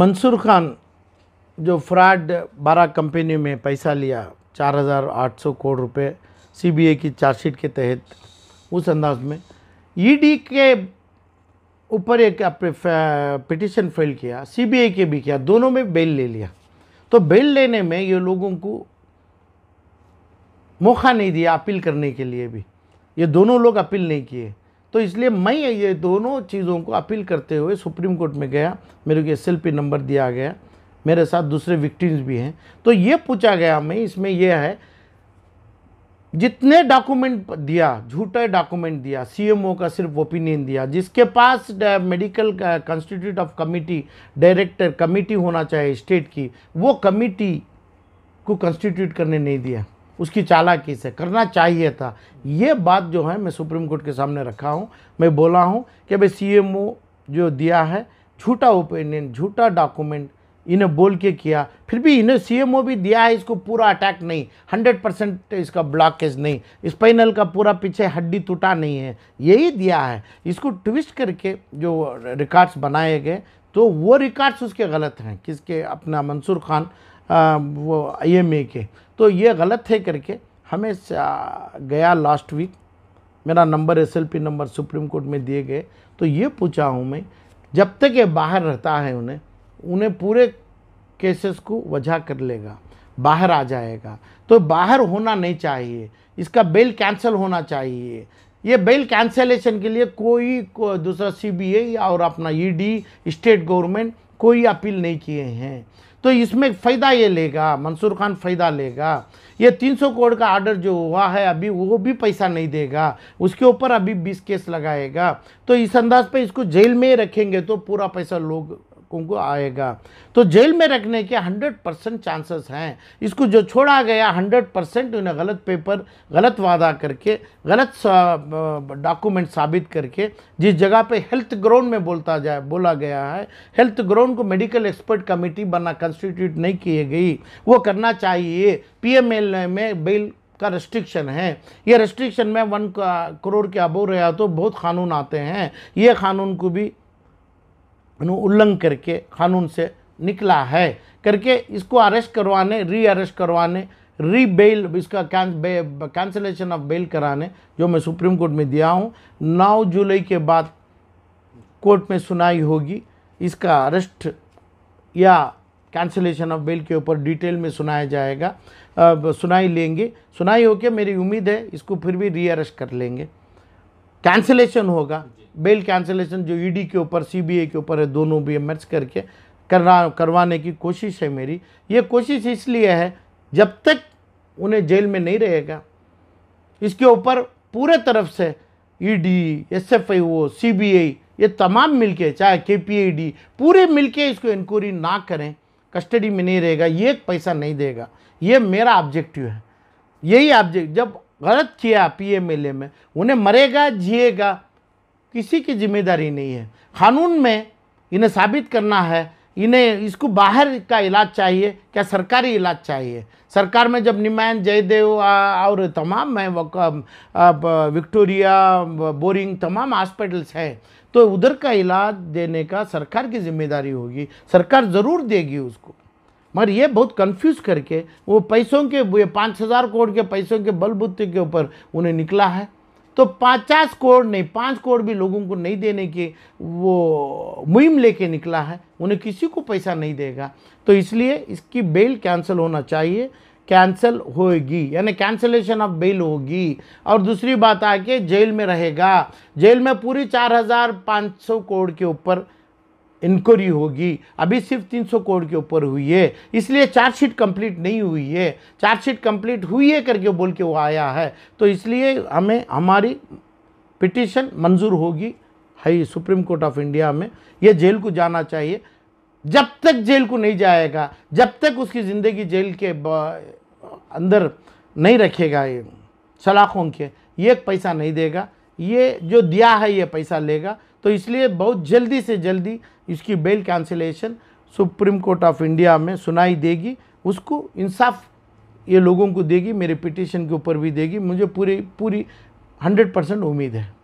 मंसूर खान जो फ्रॉड बारह कंपनी में पैसा लिया 4,800 करोड़ रुपए सीबीआई की चार्जशीट के तहत उस अंदाज में ईडी के ऊपर एक पिटिशन फाइल किया सीबीआई के भी किया दोनों में बेल ले लिया तो बेल लेने में ये लोगों को मौका नहीं दिया अपील करने के लिए भी ये दोनों लोग अपील नहीं किए तो इसलिए मैं ये दोनों चीज़ों को अपील करते हुए सुप्रीम कोर्ट में गया मेरे को एस नंबर दिया गया मेरे साथ दूसरे विक्टिम्स भी हैं तो ये पूछा गया मैं इसमें यह है जितने डॉक्यूमेंट दिया झूठा डॉक्यूमेंट दिया सीएमओ का सिर्फ ओपिनियन दिया जिसके पास medical constitute of committee director committee होना चाहिए स्टेट की वो कमिटी को कंस्टिट्यूट करने नहीं दिया उसकी चालाकी से करना चाहिए था ये बात जो है मैं सुप्रीम कोर्ट के सामने रखा हूँ मैं बोला हूँ कि भाई सी जो दिया है झूठा ओपिनियन झूठा डॉक्यूमेंट इन्हें बोल के किया फिर भी इन्हें सीएमओ भी दिया है इसको पूरा अटैक नहीं हंड्रेड परसेंट इसका ब्लॉकेज नहीं इस पैनल का पूरा पीछे हड्डी टूटा नहीं है यही दिया है इसको ट्विस्ट करके जो रिकॉर्ड्स बनाए गए तो वो रिकॉर्ड्स उसके गलत हैं किसके अपना मंसूर खान वो आईएमए के तो ये गलत है करके हमें गया लास्ट वीक मेरा number SLP number Supreme Court में दिए गए तो ये पूछा हूँ मैं जब तक ये बाहर रहता है उन्हें उन्हें पूरे केसेस को वजह कर लेगा बाहर आ जाएगा तो बाहर होना नहीं चाहिए इसका बेल कैंसिल होना चाहिए ये बेल कैंसलेशन के लिए कोई को, दूसरा सीबीआई और अपना ईडी स्टेट गवर्नमेंट कोई अपील नहीं किए हैं तो इसमें फ़ायदा ये लेगा मंसूर खान फ़ायदा लेगा ये 300 करोड़ का आर्डर जो हुआ है अभी वो भी पैसा नहीं देगा उसके ऊपर अभी 20 केस लगाएगा तो इस अंदाज पे इसको जेल में रखेंगे तो पूरा पैसा लोग लोगों को आएगा तो जेल में रखने के 100 परसेंट चांसेस हैं इसको जो छोड़ा गया 100 परसेंट उन्हें गलत पेपर गलत वादा करके गलत डॉक्यूमेंट साबित करके जिस जगह पे हेल्थ ग्राउंड में बोलता जाए बोला गया है हेल्थ ग्राउंड को मेडिकल एक्सपर्ट कमेटी बना कंस्टिट्यूट नहीं किए गई वो करना चाहिए पी में बेल का रेस्ट्रिक्शन है ये रेस्ट्रिक्शन में वन करोड़ के अबो रहा तो बहुत कानून आते हैं ये कानून को भी उल्लंघन करके कानून से निकला है करके इसको अरेस्ट करवाने री अरेस्ट करवाने री बेल इसका कैंसलेशन ऑफ बेल कराने जो मैं सुप्रीम कोर्ट में दिया हूँ नौ जुलाई के बाद कोर्ट में सुनाई होगी इसका अरेस्ट या कैंसलेशन ऑफ बेल के ऊपर डिटेल में सुनाया जाएगा आ, सुनाई लेंगे सुनाई होके मेरी उम्मीद है इसको फिर भी री अरेस्ट कर लेंगे कैंसिलेशन होगा बेल कैंसिलेशन जो ईडी e के ऊपर सीबीआई के ऊपर है दोनों भी मर्ज करके करना करवाने की कोशिश है मेरी ये कोशिश इसलिए है जब तक उन्हें जेल में नहीं रहेगा इसके ऊपर पूरे तरफ से ईडी सी बी सीबीआई ये तमाम मिलके चाहे केपीआईडी e पूरे मिलके इसको इंक्वायरी ना करें कस्टडी में नहीं रहेगा ये पैसा नहीं देगा ये मेरा ऑब्जेक्टिव है यही ऑब्जेक्ट जब गलत किया पी एम एल ए में उन्हें मरेगा जिएगा किसी की जिम्मेदारी नहीं है कानून में इन्हें साबित करना है इन्हें इसको बाहर का इलाज चाहिए क्या सरकारी इलाज चाहिए सरकार में जब निमायन जयदेव और तमाम है विक्टोरिया बोरिंग तमाम हॉस्पिटल्स हैं तो उधर का इलाज देने का सरकार की जिम्मेदारी होगी सरकार ज़रूर देगी उसको मगर ये बहुत कंफ्यूज करके वो पैसों के ये पाँच हज़ार करोड़ के पैसों के बलबूते के ऊपर उन्हें निकला है तो पचास करोड़ नहीं पाँच करोड़ भी लोगों को नहीं देने की वो मुहिम लेके निकला है उन्हें किसी को पैसा नहीं देगा तो इसलिए इसकी बेल कैंसिल होना चाहिए कैंसिल होएगी यानी कैंसिलेशन ऑफ बेल होगी और दूसरी बात आके जेल में रहेगा जेल में पूरी चार हज़ार पाँच सौ करोड़ के ऊपर इंक्वायरी होगी अभी सिर्फ 300 करोड़ के ऊपर हुई है इसलिए चार्जशीट कंप्लीट नहीं हुई है चार्जशीट कंप्लीट हुई है करके बोल के वो आया है तो इसलिए हमें हमारी पिटिशन मंजूर होगी high Supreme Court of India में ये जेल को जाना चाहिए जब तक जेल को नहीं जाएगा जब तक उसकी ज़िंदगी जेल के अंदर नहीं रखेगा ये सलाखों के ये पैसा नहीं देगा ये जो दिया है ये पैसा लेगा तो इसलिए बहुत जल्दी से जल्दी इसकी bail cancellation Supreme Court of India में सुनाई देगी उसको इंसाफ ये लोगों को देगी मेरे पिटिशन के ऊपर भी देगी मुझे पूरी पूरी हंड्रेड परसेंट उम्मीद है